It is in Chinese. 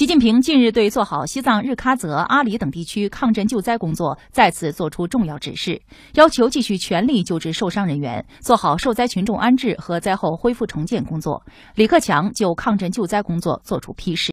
习近平近日对做好西藏日喀则、阿里等地区抗震救灾工作再次作出重要指示，要求继续全力救治受伤人员，做好受灾群众安置和灾后恢复重建工作。李克强就抗震救灾工作作出批示。